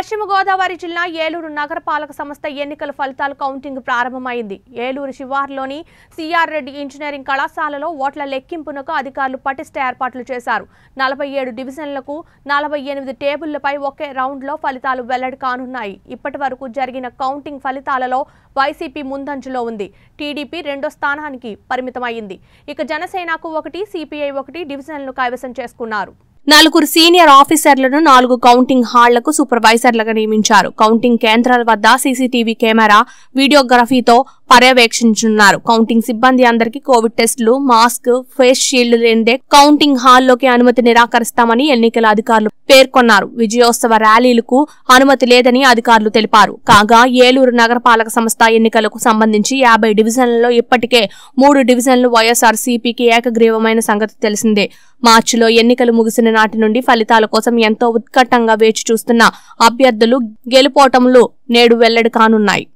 పశ్చిమ గోదావరి జిల్లా ఏలూరు నగరపాలక సంస్థ ఎన్నికల ఫలితాల కౌంటింగ్ ప్రారంభమైంది ఏలూరు శివార్లోని సిఆర్ రెడ్డి ఇంజనీరింగ్ కళాశాలలో ఓట్ల లెక్కింపునకు అధికారులు పటిష్ట ఏర్పాట్లు చేశారు నలభై ఏడు డివిజన్లకు నలభై ఎనిమిది టేబుళ్లపై ఒకే రౌండ్లో ఫలితాలు వెల్లడి కానున్నాయి ఇప్పటి వరకు జరిగిన కౌంటింగ్ ఫలితాలలో వైసీపీ ముందంజలో ఉంది టీడీపీ రెండో స్థానానికి పరిమితమైంది ఇక జనసేనకు ఒకటి సిపిఐ ఒకటి డివిజన్లను కైవసం చేసుకున్నారు నలుగురు సీనియర్ ఆఫీసర్లను నాలుగు కౌంటింగ్ హాళ్లకు సూపర్వైజర్లుగా నియమించారు కౌంటింగ్ కేంద్రాల వద్ద సీసీటీవీ కెమెరా వీడియోగ్రఫీతో పర్యవేక్షించున్నారు కౌంటింగ్ సిబ్బంది అందరికీ కోవిడ్ టెస్టులు మాస్క్ ఫేస్ షీల్డ్ లేనిదే కౌంటింగ్ హాల్లోకి అనుమతి నిరాకరిస్తామని ఎన్నికల అధికారులు పేర్కొన్నారు విజయోత్సవ ర్యాలీలకు అనుమతి లేదని అధికారులు తెలిపారు కాగా ఏలూరు నగరపాలక సంస్థ ఎన్నికలకు సంబంధించి యాభై డివిజన్లలో ఇప్పటికే మూడు డివిజన్లు వైఎస్ఆర్ సిపికి ఏకగ్రీవమైన సంగతి తెలిసిందే మార్చిలో ఎన్నికలు ముగిసిన నాటి నుండి ఫలితాల కోసం ఎంతో ఉత్కటంగా వేచి చూస్తున్న అభ్యర్థులు గెలుపోటములు నేడు వెల్లడి కానున్నాయి